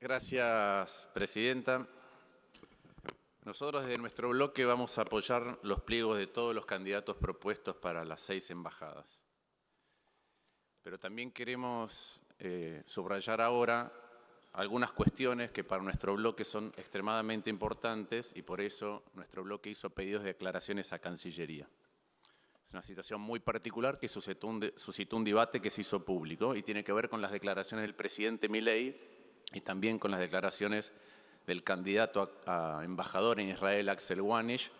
Gracias, Presidenta. Nosotros desde nuestro bloque vamos a apoyar los pliegos de todos los candidatos propuestos para las seis embajadas. Pero también queremos eh, subrayar ahora algunas cuestiones que para nuestro bloque son extremadamente importantes y por eso nuestro bloque hizo pedidos de aclaraciones a Cancillería. Es una situación muy particular que suscitó un, suscitó un debate que se hizo público y tiene que ver con las declaraciones del presidente Milei y también con las declaraciones del candidato a, embajador en Israel, Axel Wanish,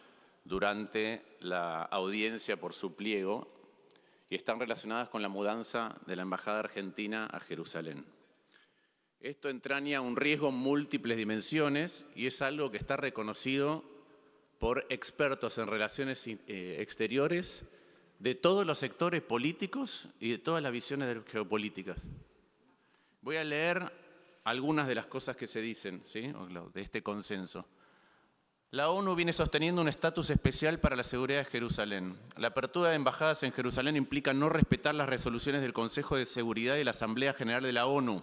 durante la audiencia por su pliego y están relacionadas con la mudanza de la Embajada Argentina a Jerusalén. Esto entraña un riesgo en múltiples dimensiones y es algo que está reconocido por expertos en relaciones eh, exteriores de todos los sectores políticos y de todas las visiones geopolíticas. Voy a leer algunas de las cosas que se dicen, ¿sí? de este consenso. La ONU viene sosteniendo un estatus especial para la seguridad de Jerusalén. La apertura de embajadas en Jerusalén implica no respetar las resoluciones del Consejo de Seguridad y la Asamblea General de la ONU,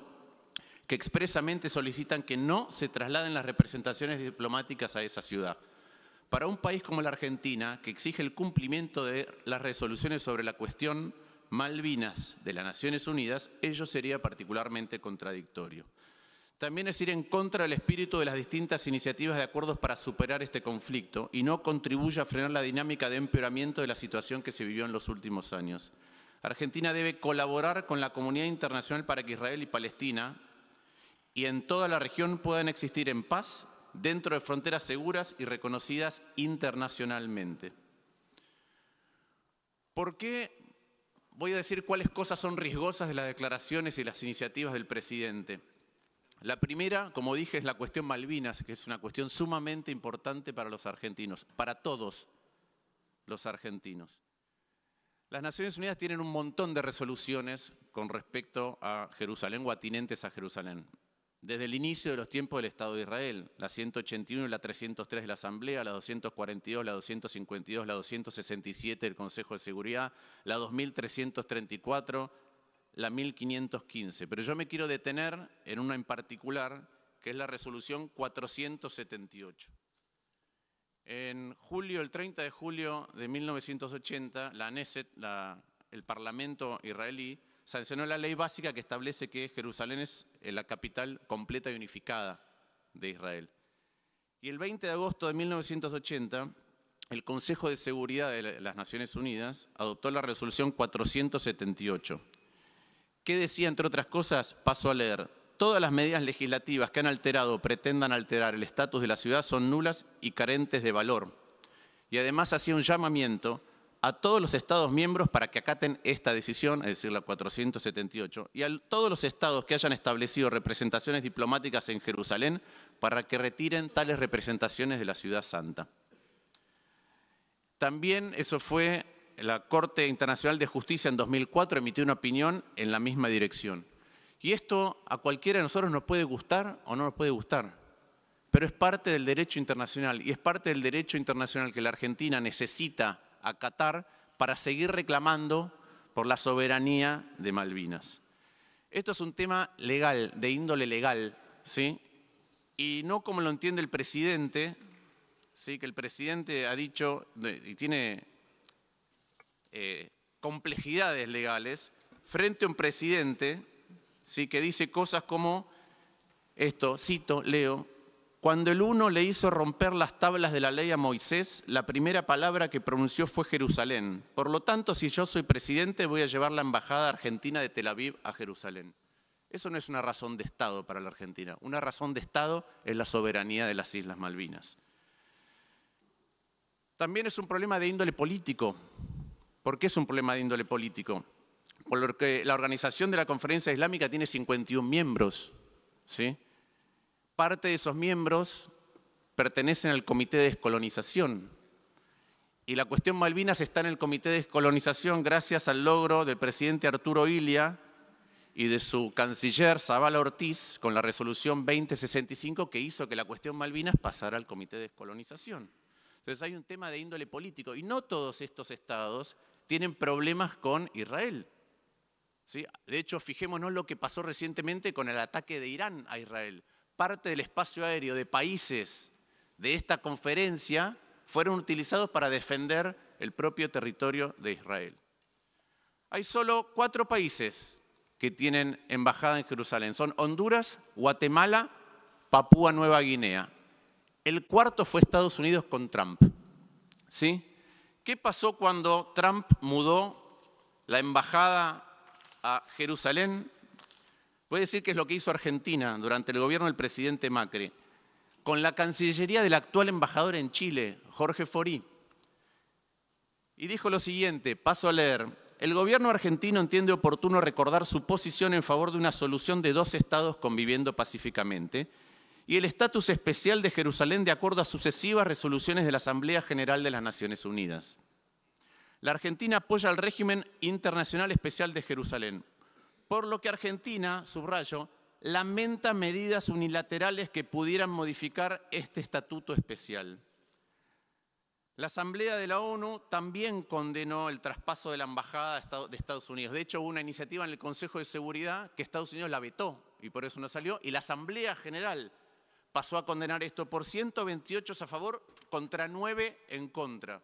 que expresamente solicitan que no se trasladen las representaciones diplomáticas a esa ciudad. Para un país como la Argentina, que exige el cumplimiento de las resoluciones sobre la cuestión Malvinas de las Naciones Unidas, ello sería particularmente contradictorio. También es ir en contra del espíritu de las distintas iniciativas de acuerdos para superar este conflicto y no contribuye a frenar la dinámica de empeoramiento de la situación que se vivió en los últimos años. Argentina debe colaborar con la comunidad internacional para que Israel y Palestina y en toda la región puedan existir en paz dentro de fronteras seguras y reconocidas internacionalmente. ¿Por qué voy a decir cuáles cosas son riesgosas de las declaraciones y las iniciativas del presidente? La primera, como dije, es la cuestión Malvinas, que es una cuestión sumamente importante para los argentinos, para todos los argentinos. Las Naciones Unidas tienen un montón de resoluciones con respecto a Jerusalén o atinentes a Jerusalén. Desde el inicio de los tiempos del Estado de Israel, la 181 y la 303 de la Asamblea, la 242, la 252, la 267 del Consejo de Seguridad, la 2334, la 1515, pero yo me quiero detener en una en particular, que es la resolución 478. En julio, el 30 de julio de 1980, la ANESET, el Parlamento israelí, sancionó la ley básica que establece que Jerusalén es eh, la capital completa y unificada de Israel. Y el 20 de agosto de 1980, el Consejo de Seguridad de las Naciones Unidas adoptó la resolución 478 que decía, entre otras cosas, paso a leer, todas las medidas legislativas que han alterado o pretendan alterar el estatus de la ciudad son nulas y carentes de valor. Y además hacía un llamamiento a todos los Estados miembros para que acaten esta decisión, es decir, la 478, y a todos los Estados que hayan establecido representaciones diplomáticas en Jerusalén para que retiren tales representaciones de la Ciudad Santa. También eso fue la Corte Internacional de Justicia en 2004 emitió una opinión en la misma dirección. Y esto a cualquiera de nosotros nos puede gustar o no nos puede gustar, pero es parte del derecho internacional y es parte del derecho internacional que la Argentina necesita acatar para seguir reclamando por la soberanía de Malvinas. Esto es un tema legal, de índole legal, ¿sí? Y no como lo entiende el presidente, ¿sí? que el presidente ha dicho, y tiene eh, complejidades legales frente a un presidente ¿sí? que dice cosas como esto, cito, leo, cuando el uno le hizo romper las tablas de la ley a Moisés, la primera palabra que pronunció fue Jerusalén. Por lo tanto, si yo soy presidente, voy a llevar la embajada argentina de Tel Aviv a Jerusalén. Eso no es una razón de Estado para la Argentina. Una razón de Estado es la soberanía de las Islas Malvinas. También es un problema de índole político. ¿Por qué es un problema de índole político? Porque la organización de la conferencia islámica tiene 51 miembros. Parte de esos miembros pertenecen al Comité de Descolonización. Y la cuestión Malvinas está en el Comité de Descolonización gracias al logro del presidente Arturo Ilia y de su canciller Zavala Ortiz con la resolución 2065 que hizo que la cuestión Malvinas pasara al Comité de Descolonización. Entonces hay un tema de índole político y no todos estos estados tienen problemas con Israel. ¿Sí? De hecho, fijémonos lo que pasó recientemente con el ataque de Irán a Israel. Parte del espacio aéreo de países de esta conferencia fueron utilizados para defender el propio territorio de Israel. Hay solo cuatro países que tienen embajada en Jerusalén. Son Honduras, Guatemala, Papúa Nueva Guinea. El cuarto fue Estados Unidos con Trump. ¿Sí? ¿Qué pasó cuando Trump mudó la embajada a Jerusalén? Voy a decir que es lo que hizo Argentina durante el gobierno del presidente Macri, con la cancillería del actual embajador en Chile, Jorge Forí. Y dijo lo siguiente, paso a leer, el gobierno argentino entiende oportuno recordar su posición en favor de una solución de dos estados conviviendo pacíficamente y el estatus especial de Jerusalén de acuerdo a sucesivas resoluciones de la Asamblea General de las Naciones Unidas. La Argentina apoya el régimen internacional especial de Jerusalén, por lo que Argentina, subrayo, lamenta medidas unilaterales que pudieran modificar este estatuto especial. La Asamblea de la ONU también condenó el traspaso de la Embajada de Estados Unidos. De hecho, hubo una iniciativa en el Consejo de Seguridad que Estados Unidos la vetó y por eso no salió, y la Asamblea General pasó a condenar esto por 128 a favor contra 9 en contra.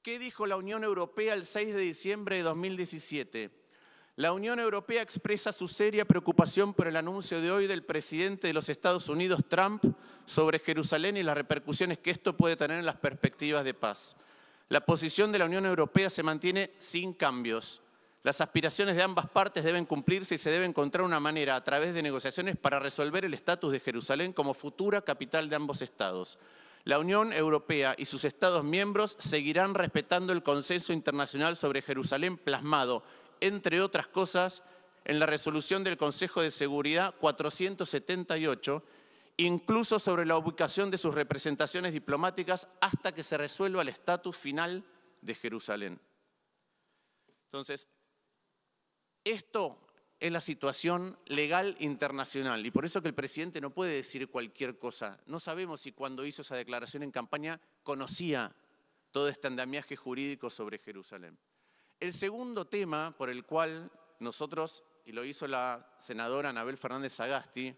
¿Qué dijo la Unión Europea el 6 de diciembre de 2017? La Unión Europea expresa su seria preocupación por el anuncio de hoy del presidente de los Estados Unidos, Trump, sobre Jerusalén y las repercusiones que esto puede tener en las perspectivas de paz. La posición de la Unión Europea se mantiene sin cambios. Las aspiraciones de ambas partes deben cumplirse y se debe encontrar una manera a través de negociaciones para resolver el estatus de Jerusalén como futura capital de ambos estados. La Unión Europea y sus Estados miembros seguirán respetando el consenso internacional sobre Jerusalén plasmado, entre otras cosas, en la resolución del Consejo de Seguridad 478 incluso sobre la ubicación de sus representaciones diplomáticas hasta que se resuelva el estatus final de Jerusalén. Entonces, esto es la situación legal internacional y por eso que el presidente no puede decir cualquier cosa. No sabemos si cuando hizo esa declaración en campaña conocía todo este andamiaje jurídico sobre Jerusalén. El segundo tema por el cual nosotros, y lo hizo la senadora Anabel Fernández Sagasti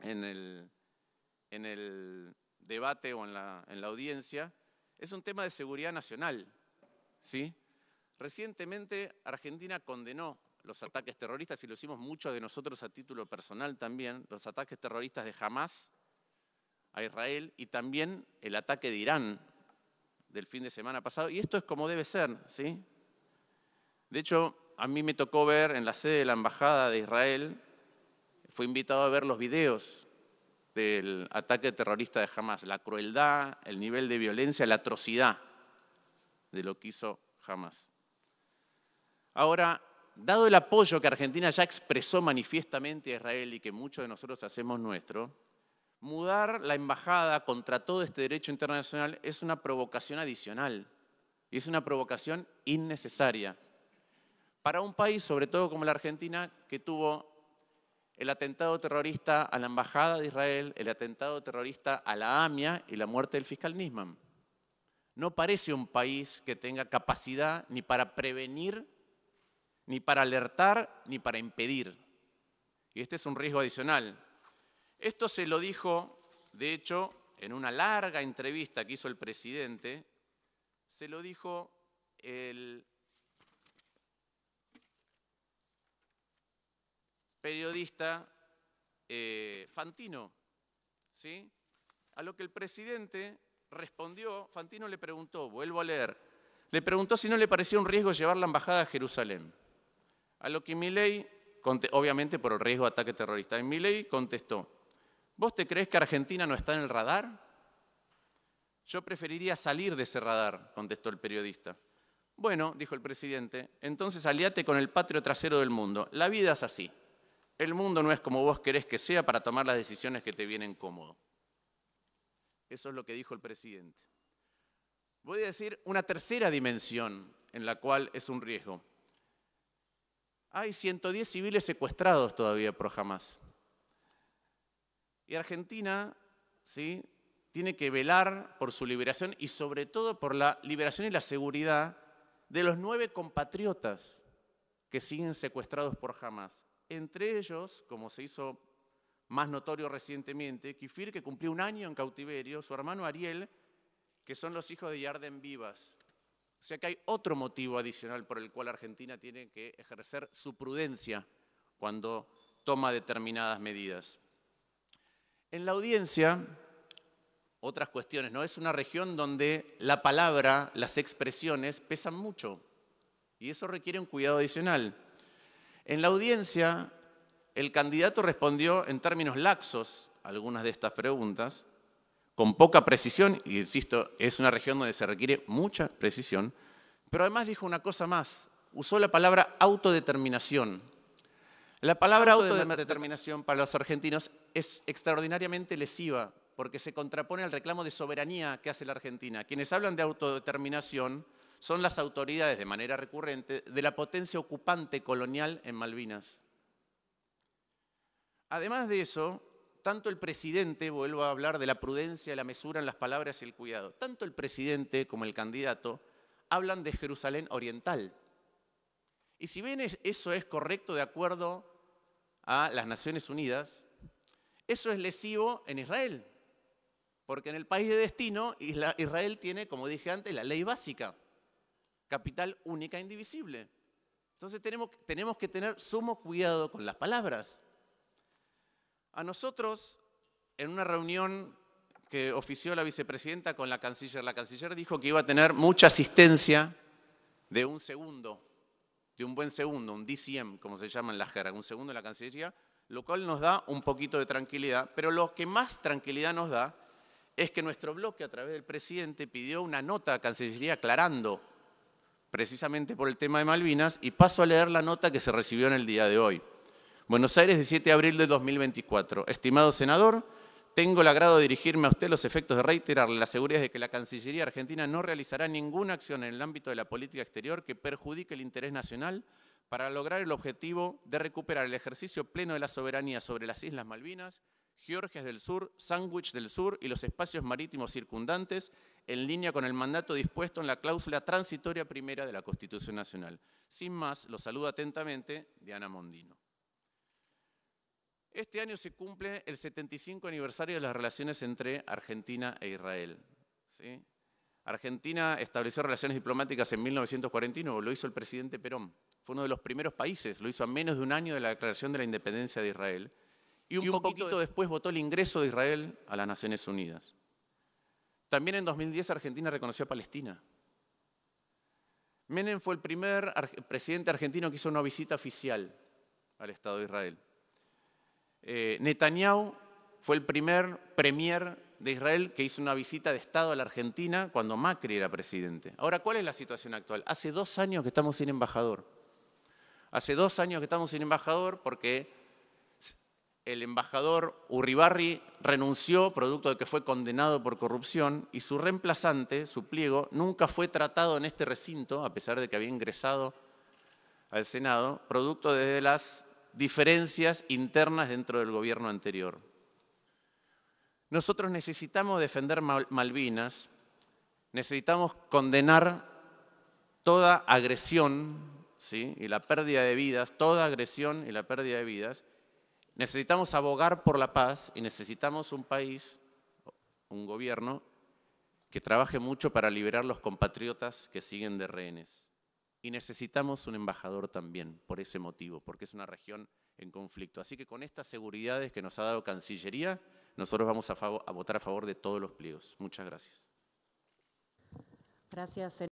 en el, debate o en la, en la audiencia, es un tema de seguridad nacional. ¿sí? Recientemente Argentina condenó los ataques terroristas, y lo hicimos muchos de nosotros a título personal también, los ataques terroristas de Hamas a Israel y también el ataque de Irán del fin de semana pasado. Y esto es como debe ser, ¿sí? De hecho, a mí me tocó ver en la sede de la Embajada de Israel, fui invitado a ver los videos del ataque terrorista de Hamas, la crueldad, el nivel de violencia, la atrocidad de lo que hizo Hamas. Ahora, dado el apoyo que Argentina ya expresó manifiestamente a Israel y que muchos de nosotros hacemos nuestro, mudar la embajada contra todo este derecho internacional es una provocación adicional y es una provocación innecesaria para un país, sobre todo como la Argentina, que tuvo el atentado terrorista a la embajada de Israel, el atentado terrorista a la AMIA y la muerte del fiscal Nisman. No parece un país que tenga capacidad ni para prevenir ni para alertar ni para impedir. Y este es un riesgo adicional. Esto se lo dijo, de hecho, en una larga entrevista que hizo el presidente, se lo dijo el periodista eh, Fantino, ¿sí? A lo que el presidente respondió, Fantino le preguntó, vuelvo a leer, le preguntó si no le parecía un riesgo llevar la embajada a Jerusalén. A lo que Milei, obviamente por el riesgo de ataque terrorista, en Milei contestó, ¿vos te crees que Argentina no está en el radar? Yo preferiría salir de ese radar, contestó el periodista. Bueno, dijo el presidente, entonces aliate con el patrio trasero del mundo. La vida es así. El mundo no es como vos querés que sea para tomar las decisiones que te vienen cómodo. Eso es lo que dijo el presidente. Voy a decir una tercera dimensión en la cual es un riesgo. Hay 110 civiles secuestrados todavía por jamás. Y Argentina ¿sí? tiene que velar por su liberación y sobre todo por la liberación y la seguridad de los nueve compatriotas que siguen secuestrados por Hamas. Entre ellos, como se hizo más notorio recientemente, Kifir, que cumplió un año en cautiverio, su hermano Ariel, que son los hijos de Yarden Vivas, o sea que hay otro motivo adicional por el cual Argentina tiene que ejercer su prudencia cuando toma determinadas medidas. En la audiencia, otras cuestiones, ¿no? Es una región donde la palabra, las expresiones pesan mucho y eso requiere un cuidado adicional. En la audiencia, el candidato respondió en términos laxos a algunas de estas preguntas con poca precisión, y insisto, es una región donde se requiere mucha precisión, pero además dijo una cosa más, usó la palabra autodeterminación. La palabra autodeterminación para los argentinos es extraordinariamente lesiva porque se contrapone al reclamo de soberanía que hace la Argentina. Quienes hablan de autodeterminación son las autoridades, de manera recurrente, de la potencia ocupante colonial en Malvinas. Además de eso, tanto el presidente, vuelvo a hablar de la prudencia, la mesura en las palabras y el cuidado, tanto el presidente como el candidato hablan de Jerusalén Oriental. Y si bien eso es correcto de acuerdo a las Naciones Unidas, eso es lesivo en Israel, porque en el país de destino Israel tiene, como dije antes, la ley básica, capital única e indivisible. Entonces tenemos, tenemos que tener sumo cuidado con las palabras. A nosotros, en una reunión que ofició la vicepresidenta con la canciller, la canciller dijo que iba a tener mucha asistencia de un segundo, de un buen segundo, un DCM, como se llama en la jerga, un segundo en la Cancillería, lo cual nos da un poquito de tranquilidad, pero lo que más tranquilidad nos da es que nuestro bloque, a través del presidente, pidió una nota a Cancillería aclarando precisamente por el tema de Malvinas, y paso a leer la nota que se recibió en el día de hoy. Buenos Aires, 17 de abril de 2024. Estimado senador, tengo el agrado de dirigirme a usted los efectos de reiterarle la seguridad de que la Cancillería argentina no realizará ninguna acción en el ámbito de la política exterior que perjudique el interés nacional para lograr el objetivo de recuperar el ejercicio pleno de la soberanía sobre las Islas Malvinas, Georgias del Sur, Sandwich del Sur y los espacios marítimos circundantes en línea con el mandato dispuesto en la cláusula transitoria primera de la Constitución Nacional. Sin más, lo saludo atentamente Diana Mondino. Este año se cumple el 75 aniversario de las relaciones entre Argentina e Israel. Argentina estableció relaciones diplomáticas en 1949, lo hizo el presidente Perón. Fue uno de los primeros países, lo hizo a menos de un año de la declaración de la independencia de Israel. Y un, poquito, después votó el ingreso de Israel a las Naciones Unidas. También en 2010 Argentina reconoció a Palestina. Menem fue el primer presidente argentino que hizo una visita oficial al Estado de Israel. Eh, Netanyahu fue el primer premier de Israel que hizo una visita de Estado a la Argentina cuando Macri era presidente. Ahora, ¿cuál es la situación actual? Hace dos años que estamos sin embajador. Hace dos años que estamos sin embajador porque el embajador Uribarri renunció producto de que fue condenado por corrupción y su reemplazante, su pliego, nunca fue tratado en este recinto, a pesar de que había ingresado al Senado, producto de las diferencias internas dentro del gobierno anterior. Nosotros necesitamos defender Malvinas, necesitamos condenar toda agresión y la pérdida de vidas, toda agresión y la pérdida de vidas. Necesitamos abogar por la paz y necesitamos un país, un gobierno, que trabaje mucho para liberar los compatriotas que siguen de rehenes. Y necesitamos un embajador también, por ese motivo, porque es una región en conflicto. Así que con estas seguridades que nos ha dado Cancillería, nosotros vamos a, votar a favor de todos los pliegos. Muchas gracias. Gracias.